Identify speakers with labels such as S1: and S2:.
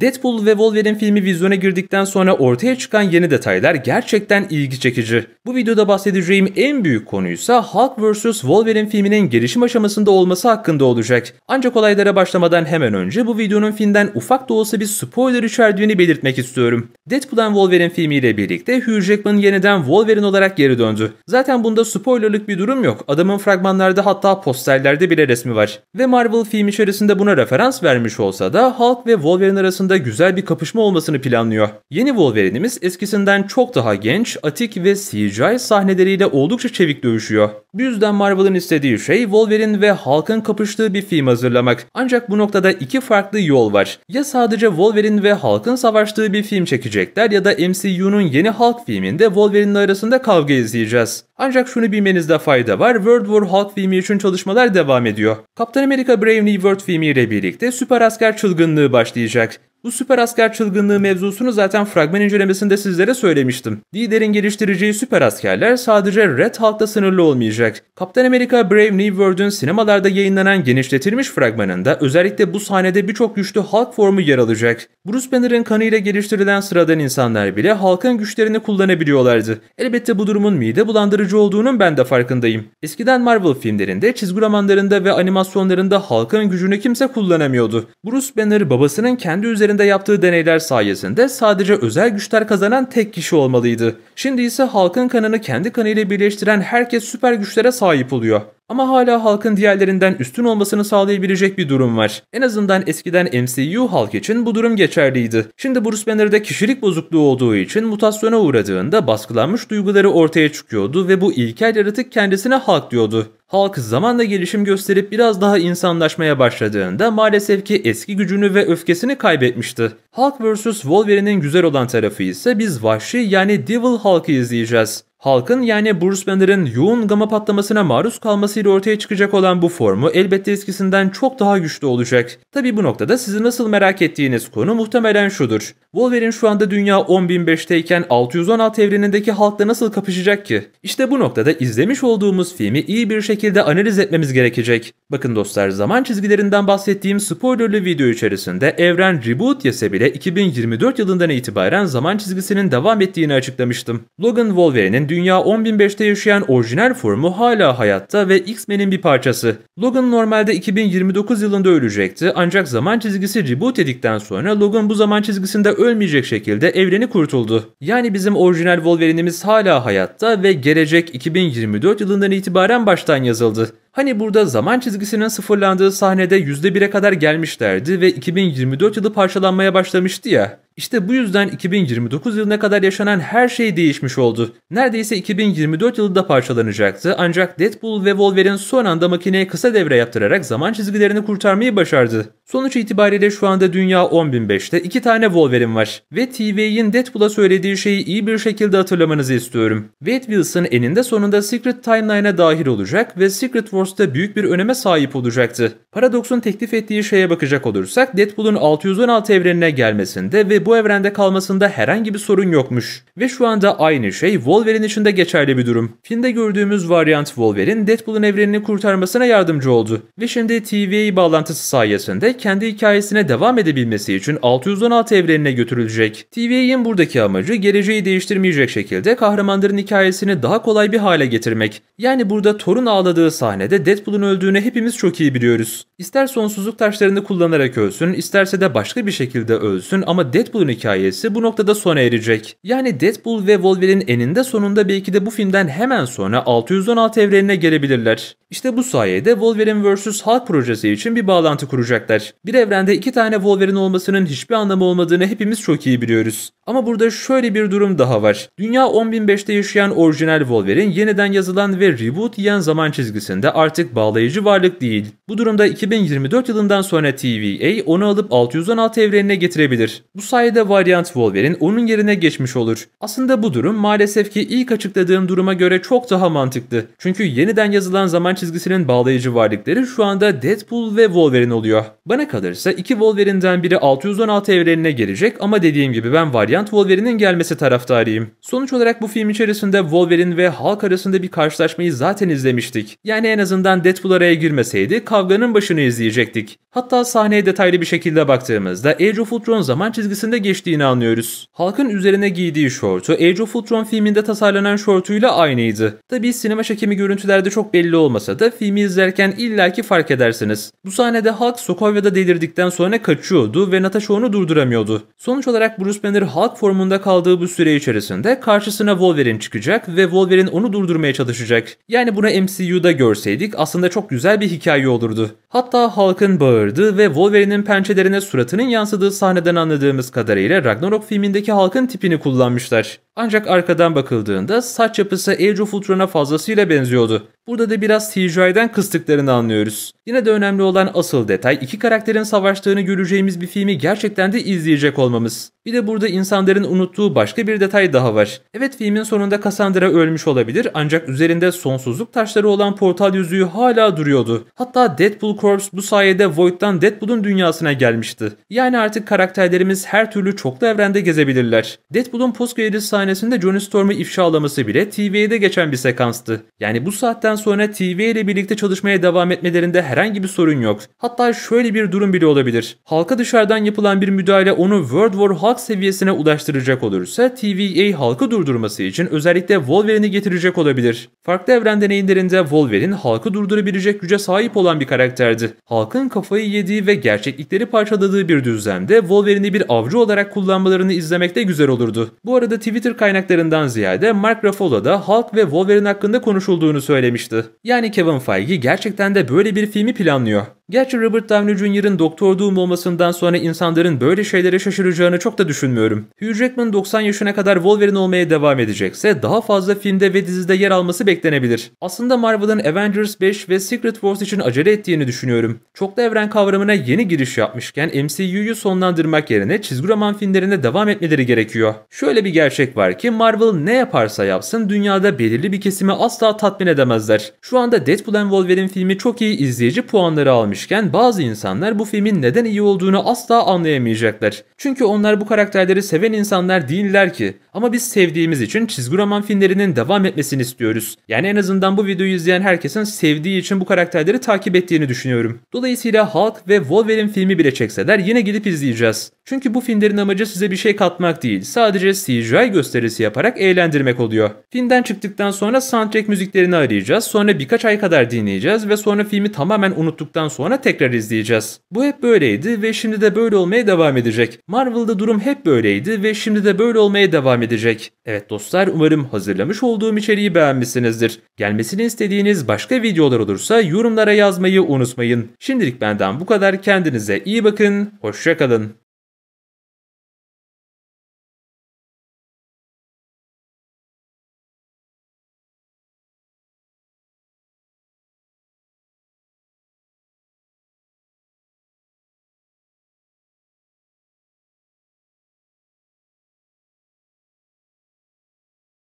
S1: Deadpool ve Wolverine filmi vizyona girdikten sonra ortaya çıkan yeni detaylar gerçekten ilgi çekici. Bu videoda bahsedeceğim en büyük konuysa Hulk vs. Wolverine filminin gelişim aşamasında olması hakkında olacak. Ancak olaylara başlamadan hemen önce bu videonun filmden ufak da olsa bir spoiler içerdiğini belirtmek istiyorum. Deadpool Wolverine filmiyle birlikte Hugh Jackman yeniden Wolverine olarak geri döndü. Zaten bunda spoilerlık bir durum yok. Adamın fragmanlarda hatta posterlerde bile resmi var. Ve Marvel film içerisinde buna referans vermiş olsa da Hulk ve Wolverine arasında arasında güzel bir kapışma olmasını planlıyor. Yeni Wolverine'imiz eskisinden çok daha genç, atik ve CGI sahneleriyle oldukça çevik dövüşüyor. Bu yüzden Marvel'ın istediği şey Wolverine ve Hulk'ın kapıştığı bir film hazırlamak. Ancak bu noktada iki farklı yol var. Ya sadece Wolverine ve Hulk'ın savaştığı bir film çekecekler ya da MCU'nun yeni Hulk filminde Wolverine'in arasında kavga izleyeceğiz. Ancak şunu bilmenizde fayda var. World War Hulk filmi için çalışmalar devam ediyor. Captain America: Brave New World filmiyle birlikte süper asker çılgınlığı başlayacak. Bu süper asker çılgınlığı mevzusunu zaten fragman incelemesinde sizlere söylemiştim. Liderin geliştireceği süper askerler sadece Red Hulk'ta sınırlı olmayacak. Kaptan Amerika Brave New World'ün sinemalarda yayınlanan genişletilmiş fragmanında özellikle bu sahnede birçok güçlü Hulk formu yer alacak. Bruce Banner'ın kanıyla geliştirilen sıradan insanlar bile Hulk'ın güçlerini kullanabiliyorlardı. Elbette bu durumun mide bulandırıcı olduğunun ben de farkındayım. Eskiden Marvel filmlerinde, çizgi romanlarında ve animasyonlarında Hulk'ın gücünü kimse kullanamıyordu. Bruce Banner babasının kendi üzerinde üzerinde yaptığı deneyler sayesinde sadece özel güçler kazanan tek kişi olmalıydı. Şimdi ise halkın kanını kendi kanıyla birleştiren herkes süper güçlere sahip oluyor. Ama hala halkın diğerlerinden üstün olmasını sağlayabilecek bir durum var. En azından eskiden MCU halk için bu durum geçerliydi. Şimdi Bruce Banner'da kişilik bozukluğu olduğu için mutasyona uğradığında baskılanmış duyguları ortaya çıkıyordu ve bu ilkel yaratık kendisine halk diyordu. Halk zamanla gelişim gösterip biraz daha insanlaşmaya başladığında maalesef ki eski gücünü ve öfkesini kaybetmişti. Hulk vs. Wolverine'in güzel olan tarafı ise biz vahşi yani Devil Hulk'ı izleyeceğiz. Halkın yani Bruce Banner'ın yoğun gama patlamasına maruz kalmasıyla ortaya çıkacak olan bu formu elbette eskisinden çok daha güçlü olacak. Tabi bu noktada sizi nasıl merak ettiğiniz konu muhtemelen şudur. Wolverine şu anda dünya 10.005'teyken 616 evrenindeki halkla nasıl kapışacak ki? İşte bu noktada izlemiş olduğumuz filmi iyi bir şekilde analiz etmemiz gerekecek. Bakın dostlar zaman çizgilerinden bahsettiğim spoilerlı video içerisinde evren reboot yese bile 2024 yılından itibaren zaman çizgisinin devam ettiğini açıklamıştım. Logan Wolverine'in Dünya 10.005'te yaşayan orijinal formu hala hayatta ve X-Men'in bir parçası. Logan normalde 2029 yılında ölecekti ancak zaman çizgisi reboot edikten sonra Logan bu zaman çizgisinde ölmeyecek şekilde evreni kurtuldu. Yani bizim orijinal Wolverine'imiz hala hayatta ve gelecek 2024 yılından itibaren baştan yazıldı. Hani burada zaman çizgisinin sıfırlandığı sahnede %1'e kadar gelmişlerdi ve 2024 yılı parçalanmaya başlamıştı ya. İşte bu yüzden 2029 yılına kadar yaşanan her şey değişmiş oldu. Neredeyse 2024 yılı da parçalanacaktı ancak Deadpool ve Wolverine son anda makineye kısa devre yaptırarak zaman çizgilerini kurtarmayı başardı. Sonuç itibariyle şu anda dünya 10.005'te iki tane Wolverine var ve TV'in Deadpool'a söylediği şeyi iyi bir şekilde hatırlamanızı istiyorum. Wade Wilson eninde sonunda Secret Timeline'a dahil olacak ve Secret Wars Force'da büyük bir öneme sahip olacaktı. Paradox'un teklif ettiği şeye bakacak olursak Deadpool'un 616 evrenine gelmesinde ve bu evrende kalmasında herhangi bir sorun yokmuş. Ve şu anda aynı şey Wolverine için de geçerli bir durum. Filmde gördüğümüz varyant Wolverine Deadpool'un evrenini kurtarmasına yardımcı oldu. Ve şimdi TVA bağlantısı sayesinde kendi hikayesine devam edebilmesi için 616 evrenine götürülecek. TVA'in buradaki amacı geleceği değiştirmeyecek şekilde kahramanların hikayesini daha kolay bir hale getirmek. Yani burada Torun ağladığı sahnede hikayede Deadpool'un öldüğünü hepimiz çok iyi biliyoruz. İster sonsuzluk taşlarını kullanarak ölsün, isterse de başka bir şekilde ölsün ama Deadpool'un hikayesi bu noktada sona erecek. Yani Deadpool ve Wolverine eninde sonunda belki de bu filmden hemen sonra 616 evrenine gelebilirler. İşte bu sayede Wolverine vs. Hulk projesi için bir bağlantı kuracaklar. Bir evrende iki tane Wolverine olmasının hiçbir anlamı olmadığını hepimiz çok iyi biliyoruz. Ama burada şöyle bir durum daha var. Dünya 10.005'te yaşayan orijinal Wolverine yeniden yazılan ve reboot yiyen zaman çizgisinde artık bağlayıcı varlık değil. Bu durumda 2024 yılından sonra TVA onu alıp 616 evrenine getirebilir. Bu sayede Variant Wolverine onun yerine geçmiş olur. Aslında bu durum maalesef ki ilk açıkladığım duruma göre çok daha mantıklı. Çünkü yeniden yazılan zaman çizgisinin bağlayıcı varlıkları şu anda Deadpool ve Wolverine oluyor. Bana kalırsa iki Wolverine'den biri 616 evrenine gelecek ama dediğim gibi ben Variant Variant Wolverine'in gelmesi taraftarıyım. Sonuç olarak bu film içerisinde Wolverine ve Hulk arasında bir karşılaşmayı zaten izlemiştik. Yani en azından Deadpool araya girmeseydi kavganın başını izleyecektik. Hatta sahneye detaylı bir şekilde baktığımızda Age of Ultron zaman çizgisinde geçtiğini anlıyoruz. Halkın üzerine giydiği şortu Age of Ultron filminde tasarlanan şortuyla aynıydı. Tabi sinema çekimi görüntülerde çok belli olmasa da filmi izlerken illaki fark edersiniz. Bu sahnede Hulk Sokovya'da delirdikten sonra kaçıyordu ve Natasha onu durduramıyordu. Sonuç olarak Bruce Banner Hulk formunda kaldığı bu süre içerisinde karşısına Wolverine çıkacak ve Wolverine onu durdurmaya çalışacak. Yani buna MCU'da görseydik aslında çok güzel bir hikaye olurdu. Hatta Hulk'ın bağı bağırdı ve Wolverine'in pençelerine suratının yansıdığı sahneden anladığımız kadarıyla Ragnarok filmindeki halkın tipini kullanmışlar. Ancak arkadan bakıldığında saç yapısı Age of Ultron'a fazlasıyla benziyordu. Burada da biraz CGI'den kıstıklarını anlıyoruz. Yine de önemli olan asıl detay iki karakterin savaştığını göreceğimiz bir filmi gerçekten de izleyecek olmamız. Bir de burada insanların unuttuğu başka bir detay daha var. Evet filmin sonunda Cassandra ölmüş olabilir ancak üzerinde sonsuzluk taşları olan portal yüzüğü hala duruyordu. Hatta Deadpool Corps bu sayede Void'dan Deadpool'un dünyasına gelmişti. Yani artık karakterlerimiz her türlü çoklu evrende gezebilirler. Deadpool'un post sahnesi sahnesinde Johnny Storm'u ifşalaması bile TV'de geçen bir sekanstı. Yani bu saatten sonra TV ile birlikte çalışmaya devam etmelerinde herhangi bir sorun yok. Hatta şöyle bir durum bile olabilir. Halka dışarıdan yapılan bir müdahale onu World War Hulk seviyesine ulaştıracak olursa TVA halkı durdurması için özellikle Wolverine'i getirecek olabilir. Farklı evren deneyimlerinde Wolverine halkı durdurabilecek güce sahip olan bir karakterdi. Halkın kafayı yediği ve gerçeklikleri parçaladığı bir düzlemde Wolverine'i bir avcı olarak kullanmalarını izlemek de güzel olurdu. Bu arada Twitter Twitter kaynaklarından ziyade Mark Ruffalo da Hulk ve Wolverine hakkında konuşulduğunu söylemişti. Yani Kevin Feige gerçekten de böyle bir filmi planlıyor. Gerçi Robert Downey Jr.'ın Doktor Doom olmasından sonra insanların böyle şeylere şaşıracağını çok da düşünmüyorum. Hugh Jackman 90 yaşına kadar Wolverine olmaya devam edecekse daha fazla filmde ve dizide yer alması beklenebilir. Aslında Marvel'ın Avengers 5 ve Secret Wars için acele ettiğini düşünüyorum. Çoklu evren kavramına yeni giriş yapmışken MCU'yu sonlandırmak yerine çizgi roman filmlerine devam etmeleri gerekiyor. Şöyle bir gerçek var ki Marvel ne yaparsa yapsın dünyada belirli bir kesimi asla tatmin edemezler. Şu anda Deadpool and Wolverine filmi çok iyi izleyici puanları almış gelmişken bazı insanlar bu filmin neden iyi olduğunu asla anlayamayacaklar. Çünkü onlar bu karakterleri seven insanlar değiller ki. Ama biz sevdiğimiz için çizgi roman filmlerinin devam etmesini istiyoruz. Yani en azından bu videoyu izleyen herkesin sevdiği için bu karakterleri takip ettiğini düşünüyorum. Dolayısıyla Hulk ve Wolverine filmi bile çekseler yine gidip izleyeceğiz. Çünkü bu filmlerin amacı size bir şey katmak değil, sadece CGI gösterisi yaparak eğlendirmek oluyor. Filmden çıktıktan sonra soundtrack müziklerini arayacağız, sonra birkaç ay kadar dinleyeceğiz ve sonra filmi tamamen unuttuktan sonra sonra tekrar izleyeceğiz. Bu hep böyleydi ve şimdi de böyle olmaya devam edecek. Marvel'da durum hep böyleydi ve şimdi de böyle olmaya devam edecek. Evet dostlar umarım hazırlamış olduğum içeriği beğenmişsinizdir. Gelmesini istediğiniz başka videolar olursa yorumlara yazmayı unutmayın. Şimdilik benden bu kadar kendinize iyi bakın, hoşçakalın.